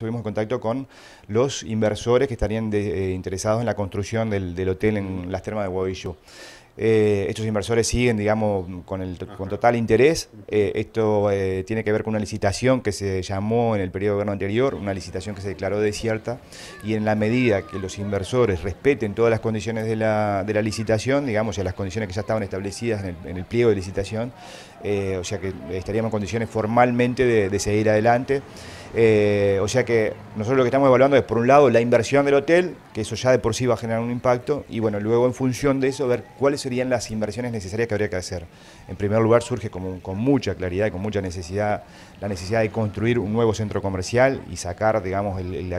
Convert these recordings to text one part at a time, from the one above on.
Estuvimos contacto con los inversores que estarían eh, interesados en la construcción del, hotel en las termas de Guavillo. Eh, estos inversores siguen, digamos, con, total interés. Eh, esto eh, tiene que ver con una licitación que se llamó en el periodo de gobierno anterior, una licitación que se declaró desierta, y en la medida que los inversores respeten todas las condiciones de la, de la licitación, digamos, ya las condiciones que ya estaban establecidas en el, pliego de licitación, o sea que estaríamos en condiciones formalmente de, seguir adelante. o sea que nosotros lo que estamos evaluando es, por un lado, la inversión del hotel, que eso ya de por sí va a generar un impacto, y bueno, luego en función de eso, ver cuál es serían las inversiones necesarias que habría que hacer. En primer lugar, surge con, con mucha claridad y con mucha necesidad la necesidad de construir un nuevo centro comercial y sacar, digamos, el,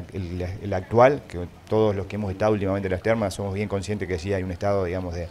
el actual, que todos los que hemos estado últimamente en las termas somos bien conscientes que sí hay un estado, digamos, de,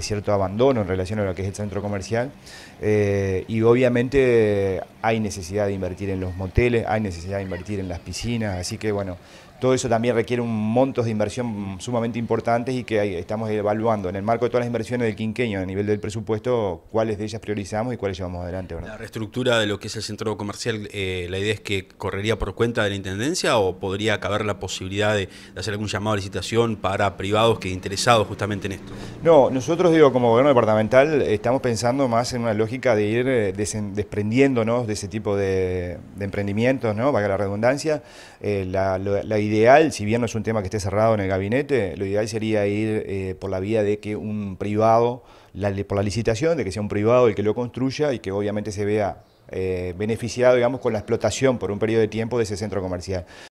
cierto abandono en relación a lo que es el centro comercial. Eh, y obviamente hay necesidad de invertir en los moteles, hay necesidad de invertir en las piscinas, así que bueno, todo eso también requiere un montos de inversión sumamente importantes y que estamos evaluando en el marco de todas las inversiones del quinqueño a nivel del presupuesto, cuáles de ellas priorizamos y cuáles llevamos adelante. La reestructura de lo que es el centro comercial, eh, la idea es que correría por cuenta de la Intendencia o podría caber la posibilidad de hacer algún llamado a licitación para privados que interesados justamente en esto? No, nosotros digo, como gobierno departamental, estamos pensando más en una lógica de ir eh, desprendiéndonos de ese tipo de, emprendimientos, ¿no? para la redundancia. Eh, la, ideal, si bien no es un tema que esté cerrado en el gabinete, lo ideal sería ir eh, por la vía de que un privado, por la licitación, de que sea un privado el que lo construya y que obviamente se vea beneficiado, digamos, con la explotación por un periodo de tiempo de ese centro comercial.